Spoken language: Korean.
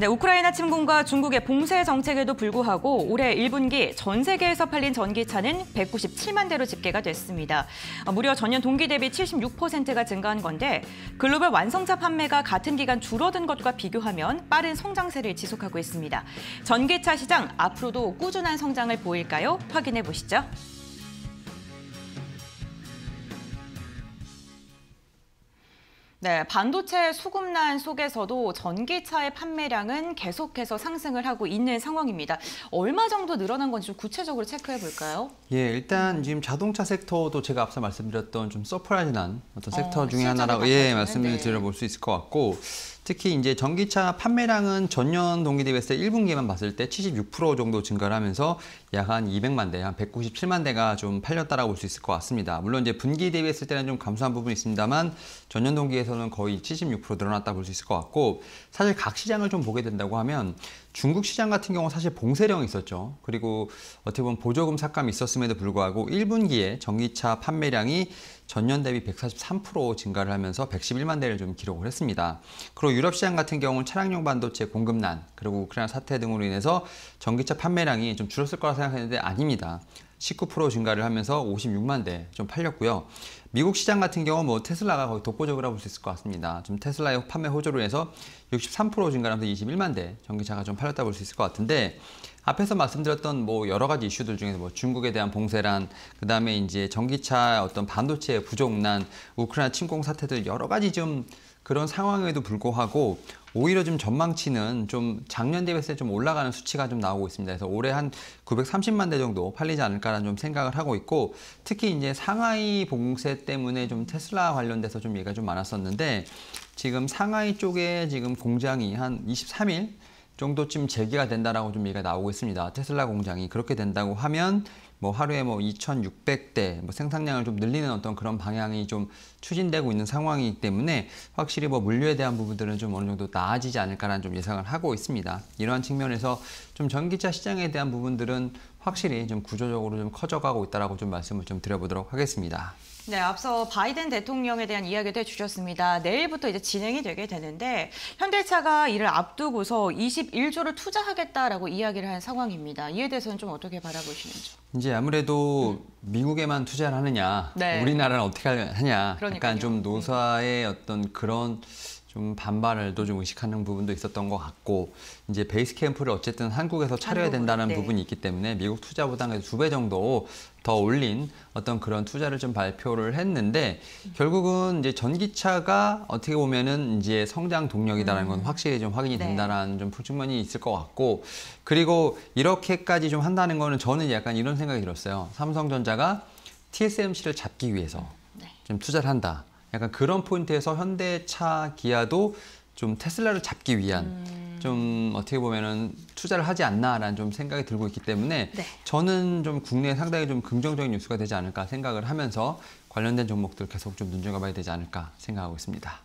네, 우크라이나 침공과 중국의 봉쇄 정책에도 불구하고 올해 1분기 전 세계에서 팔린 전기차는 197만 대로 집계가 됐습니다. 아, 무려 전년 동기 대비 76%가 증가한 건데 글로벌 완성차 판매가 같은 기간 줄어든 것과 비교하면 빠른 성장세를 지속하고 있습니다. 전기차 시장 앞으로도 꾸준한 성장을 보일까요? 확인해 보시죠. 네, 반도체 수급난 속에서도 전기차의 판매량은 계속해서 상승을 하고 있는 상황입니다. 얼마 정도 늘어난 건지 좀 구체적으로 체크해 볼까요? 예, 일단 지금 자동차 섹터도 제가 앞서 말씀드렸던 좀 서프라이즈난 어떤 섹터 어, 중에 하나라고 예, 말씀을 네. 드려볼 수 있을 것 같고 특히 이제 전기차 판매량은 전년 동기 대비해서 1분기만 봤을 때 76% 정도 증가를 하면서 약 한 200만 대, 한 197만 대가 좀 팔렸다라고 볼 수 있을 것 같습니다. 물론 이제 분기 대비했을 때는 좀 감소한 부분이 있습니다만 전년 동기에서는 거의 76% 늘어났다 볼 수 있을 것 같고 사실 각 시장을 좀 보게 된다고 하면 중국 시장 같은 경우 사실 봉쇄령이 있었죠. 그리고 어떻게 보면 보조금 삭감이 있었음에도 불구하고 1분기에 전기차 판매량이 전년 대비 143% 증가를 하면서 111만 대를 좀 기록을 했습니다. 그리고 유럽 시장 같은 경우는 차량용 반도체 공급난 그리고 우크라이나 사태 등으로 인해서 전기차 판매량이 좀 줄었을 거라 생각했는데 아닙니다. 19% 증가를 하면서 56만 대 좀 팔렸고요. 미국 시장 같은 경우 뭐 테슬라가 거의 독보적이라고 볼 수 있을 것 같습니다. 좀 테슬라의 판매 호조로 해서 63% 증가하면서 21만 대 전기차가 좀 팔렸다 볼 수 있을 것 같은데 앞에서 말씀드렸던 뭐 여러 가지 이슈들 중에서 뭐 중국에 대한 봉쇄란 그다음에 이제 전기차 어떤 반도체 부족난 우크라이나 침공 사태들 여러 가지 좀 그런 상황에도 불구하고 오히려 좀 전망치는 좀 작년 대비해서 좀 올라가는 수치가 좀 나오고 있습니다. 그래서 올해 한 930만 대 정도 팔리지 않을까라는 좀 생각을 하고 있고 특히 이제 상하이 봉쇄 때문에 좀 테슬라 관련돼서 좀 얘기가 좀 많았었는데 지금 상하이 쪽에 지금 공장이 한 23일 정도쯤 재개가 된다라고 좀 얘기가 나오고 있습니다. 테슬라 공장이 그렇게 된다고 하면 뭐 하루에 뭐 2,600대 뭐 생산량을 좀 늘리는 어떤 그런 방향이 좀 추진되고 있는 상황이기 때문에 확실히 뭐 물류에 대한 부분들은 좀 어느 정도 나아지지 않을까라는 좀 예상을 하고 있습니다. 이러한 측면에서 좀 전기차 시장에 대한 부분들은 확실히 좀 구조적으로 좀 커져가고 있다라고 좀 말씀을 좀 드려보도록 하겠습니다. 네, 앞서 바이든 대통령에 대한 이야기도 해주셨습니다. 내일부터 이제 진행이 되게 되는데 현대차가 이를 앞두고서 21조를 투자하겠다라고 이야기를 한 상황입니다. 이에 대해서는 좀 어떻게 바라보시는지. 이제 이제 아무래도 음. 미국에만 투자를 하느냐, 네. 우리나라는 어떻게 하냐, 그러니까요. 약간 좀 노사의 어떤 그런 좀반발을또좀 의식하는 부분도 있었던 것 같고 이제 베이스 캠프를 어쨌든 한국에서 차려야 된다는 네. 부분이 있기 때문에 미국 투자부담는두배 정도 더 올린 어떤 그런 투자를 좀 발표를 했는데 결국은 이제 전기차가 어떻게 보면은 이제 성장 동력이다라는 건 음. 확실히 좀 확인이 네. 된다라는 네. 좀 측면이 있을 것 같고 그리고 이렇게까지 좀 한다는 거는 저는 약간 이런 생각이 들었어요. 삼성전자가 TSMC를 잡기 위해서 네. 좀 투자를 한다. 약간 그런 포인트에서 현대차 기아도 좀 테슬라를 잡기 위한 음... 좀 어떻게 보면은 투자를 하지 않나라는 좀 생각이 들고 있기 때문에 네. 저는 좀 국내에 상당히 좀 긍정적인 뉴스가 되지 않을까 생각을 하면서 관련된 종목들 계속 좀 눈여겨봐야 되지 않을까 생각하고 있습니다.